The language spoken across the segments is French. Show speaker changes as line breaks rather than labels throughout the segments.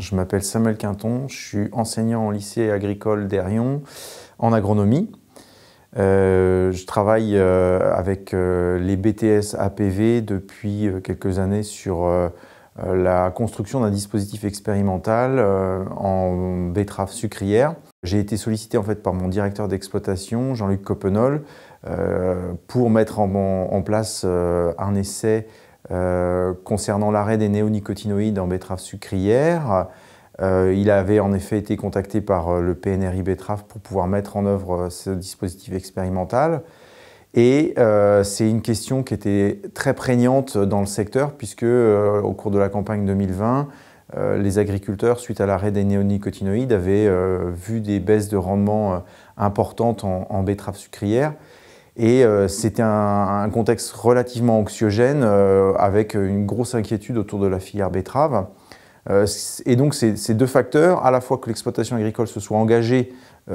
Je m'appelle Samuel Quinton, je suis enseignant en lycée agricole d'Erion en agronomie. Euh, je travaille euh, avec euh, les BTS APV depuis quelques années sur la construction d'un dispositif expérimental en betterave sucrière. J'ai été sollicité en fait par mon directeur d'exploitation, Jean-Luc Copenol, pour mettre en, en place un essai euh, concernant l'arrêt des néonicotinoïdes en betterave sucrière, euh, il avait en effet été contacté par euh, le PNRI Betterave pour pouvoir mettre en œuvre ce dispositif expérimental. Et c'est une question qui était très prégnante dans le secteur, puisque au cours de la campagne 2020, les agriculteurs, suite à l'arrêt des néonicotinoïdes, avaient vu des baisses de rendement importantes en, en betterave sucrière. Et euh, c'était un, contexte relativement anxiogène, euh, avec une grosse inquiétude autour de la filière betterave. Euh, et donc ces, deux facteurs, à la fois que l'exploitation agricole se soit engagée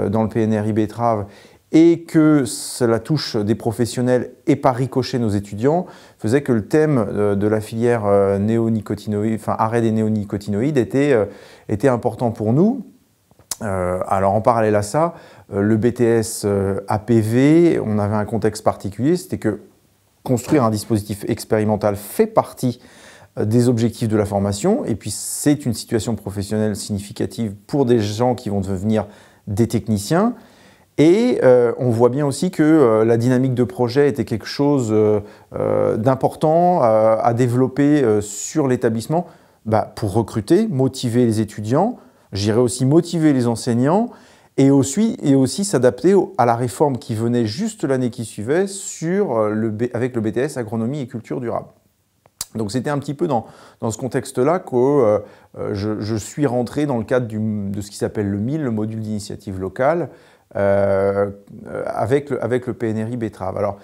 dans le PNRI betterave et que cela touche des professionnels et par ricochet nos étudiants, faisaient que le thème de la filière néonicotinoïde, arrêt des néonicotinoïdes était important pour nous. Euh, alors en parallèle à ça, euh, le BTS euh, APV, on avait un contexte particulier, c'était que construire un dispositif expérimental fait partie des objectifs de la formation, et puis c'est une situation professionnelle significative pour des gens qui vont devenir des techniciens. Et on voit bien aussi que la dynamique de projet était quelque chose d'important à développer sur l'établissement bah, pour recruter, motiver les étudiants, J'irai aussi motiver les enseignants et aussi, et aussi s'adapter à la réforme qui venait juste l'année qui suivait sur euh, le, avec le BTS agronomie et culture durable. Donc c'était un petit peu dans, dans ce contexte-là que euh, euh, je, suis rentré dans le cadre de ce qui s'appelle le MIL, le module d'initiative locale, avec, le, avec le PNRI Bétrave. Alors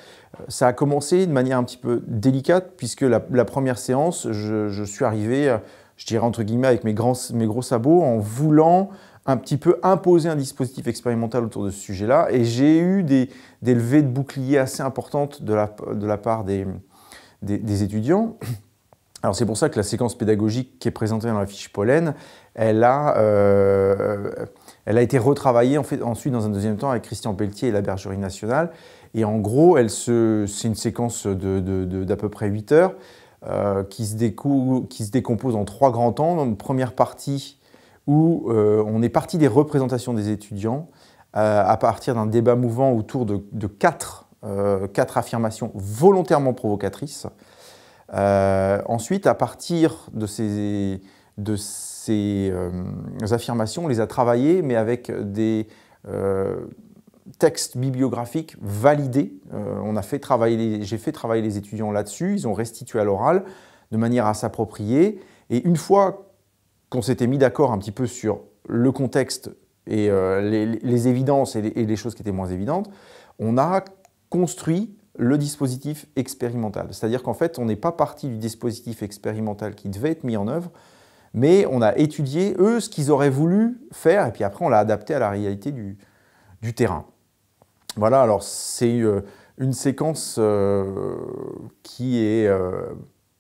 ça a commencé de manière un petit peu délicate puisque la, première séance, je, je suis arrivé je dirais entre guillemets, avec mes, grands, mes gros sabots, en voulant un petit peu imposer un dispositif expérimental autour de ce sujet-là. Et j'ai eu des, levées de boucliers assez importantes de la, de la part des, des, étudiants. Alors c'est pour ça que la séquence pédagogique qui est présentée dans la fiche Pollen, elle a, euh, elle a été retravaillée en fait, ensuite dans un deuxième temps avec Christian Pelletier et la Bergerie nationale. Et en gros, c'est une séquence d'à de, peu près 8 heures euh, qui, se qui, se décompose en trois grands temps. Dans une première partie où euh, on est parti des représentations des étudiants euh, à partir d'un débat mouvant autour de, de quatre, quatre, affirmations volontairement provocatrices. ensuite, à partir de ces, de ces affirmations, on les a travaillées, mais avec des texte bibliographique validé, euh, on a fait travailler, j'ai fait travailler les étudiants là-dessus. Ils ont restitué à l'oral de manière à s'approprier. Et une fois qu'on s'était mis d'accord un petit peu sur le contexte et euh, les, évidences et les, choses qui étaient moins évidentes, on a construit le dispositif expérimental. C'est-à-dire qu'en fait, on n'est pas parti du dispositif expérimental qui devait être mis en œuvre, mais on a étudié, eux, ce qu'ils auraient voulu faire, et puis après, on l'a adapté à la réalité du terrain. Voilà, alors c'est euh, une séquence euh, qui est, euh,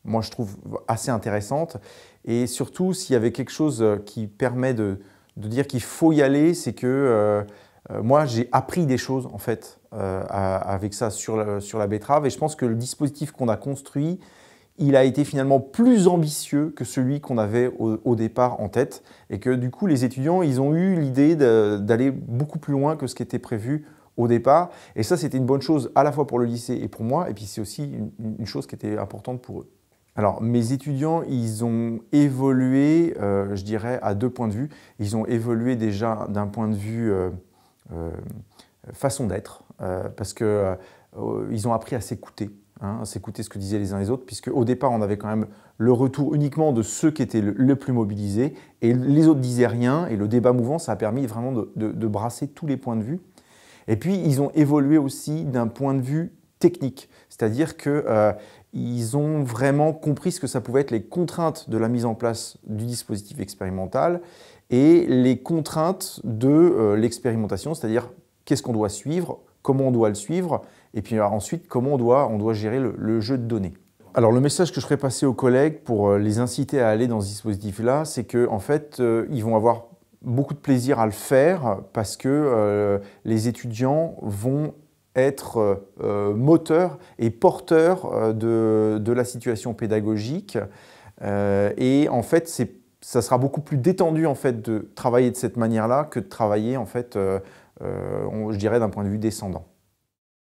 moi je trouve, assez intéressante. Et surtout, s'il y avait quelque chose qui permet de, dire qu'il faut y aller, c'est que moi j'ai appris des choses en fait avec ça sur la, betterave. Et je pense que le dispositif qu'on a construit, il a été finalement plus ambitieux que celui qu'on avait au, départ en tête et que du coup les étudiants ils ont eu l'idée d'aller beaucoup plus loin que ce qui était prévu au départ. Et ça, c'était une bonne chose à la fois pour le lycée et pour moi, et puis c'est aussi une, chose qui était importante pour eux. Alors, mes étudiants, ils ont évolué, euh, je dirais, à deux points de vue. Ils ont évolué déjà d'un point de vue euh, euh, façon d'être, parce qu'ils ils ont appris à s'écouter. Hein, à s'écouter ce que disaient les uns les autres, puisque au départ on avait quand même le retour uniquement de ceux qui étaient le, plus mobilisés, et les autres disaient rien, et le débat mouvant, ça a permis vraiment de brasser tous les points de vue. Et puis, ils ont évolué aussi d'un point de vue technique, c'est-à-dire que euh, ils ont vraiment compris ce que ça pouvait être les contraintes de la mise en place du dispositif expérimental et les contraintes de euh, l'expérimentation, c'est-à-dire qu'est-ce qu'on doit suivre, comment on doit le suivre, et puis ensuite comment on doit, on doit gérer le, jeu de données. Alors le message que je ferai passer aux collègues pour euh, les inciter à aller dans ce dispositif-là, c'est qu'en en fait, ils vont avoir beaucoup de plaisir à le faire parce que euh, les étudiants vont être euh, euh, moteurs et porteurs de, la situation pédagogique. et en fait, c'est, ça sera beaucoup plus détendu en fait, de travailler de cette manière-là que de travailler, en fait, je dirais, d'un point de vue descendant.